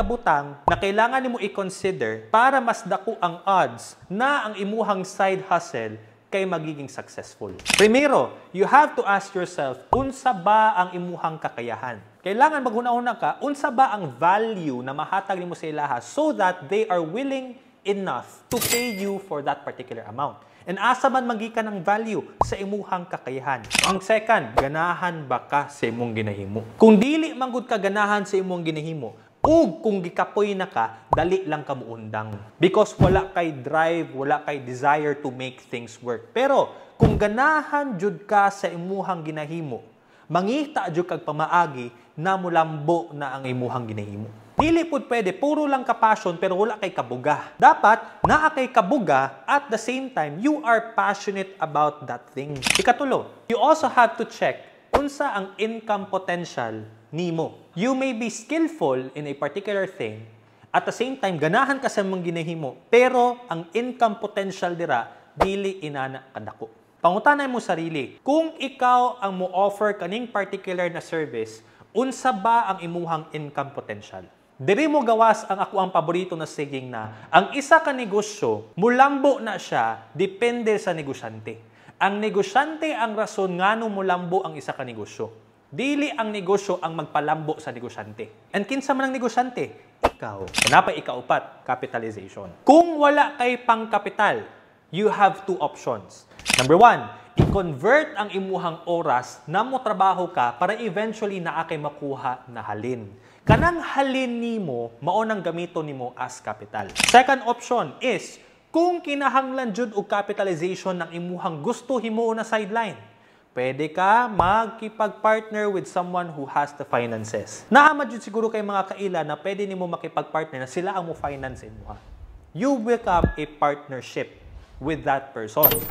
kabutang na kailangan nimo i-consider para mas dako ang odds na ang imuhang side hustle kay magiging successful. Primero, you have to ask yourself, unsa ba ang imuhang kakayahan? Kailangan maghuna-huna ka, unsa ba ang value na mahatag nimo sa ilaha so that they are willing enough to pay you for that particular amount. And asa man magika ng value sa imuhang kakayahan. Ang second, ganahan ba ka sa imong ginahimo? Kung dili manggod ka ganahan sa imong ginahimo, kung kung gikapoy na ka, dali lang ka muundang. Because wala kay drive, wala kay desire to make things work. Pero kung ganahan jud ka sa imuhang ginahimo, mangita jud kag pamaagi na mulambo na ang imuhang ginahimo. Dili pud pwede, puro lang ka passion pero wala kay kabuga. Dapat naa kay kabuga at the same time you are passionate about that thing. Ikatulo, you also have to check unsa ang income potential nimo. You may be skillful in a particular thing, at the same time, ganahan ka sa mong ginahimo, pero ang income potential dira, dili inana kadako. Pangutanay mo sarili, kung ikaw ang mo-offer kaning particular na service, unsa ba ang imuhang income potential? Diri mo gawas ang ako ang paborito na saying na ang isa ka negosyo, mulambo na siya depende sa negosyante. Ang negosyante ang rason ngano mulambo ang isa ka negosyo. Dili ang negosyo ang magpalambo sa negosyante. And kinsa man ang negosyante? Ikaw. Kanapa ikaupat, capitalization. Kung wala kay pang kapital, you have two options. Number one, i-convert ang imuhang oras na mo trabaho ka para eventually naa kay makuha na halin. Kanang halin nimo mao nang gamito nimo as capital. Second option is kung kinahanglan jud og capitalization ng imuhang gusto himuon na sideline, pwede ka magkipag-partner with someone who has the finances. Naama jud siguro kay mga kaila na pwede nimo makipag-partner na sila ang mo finance in You become a partnership with that person.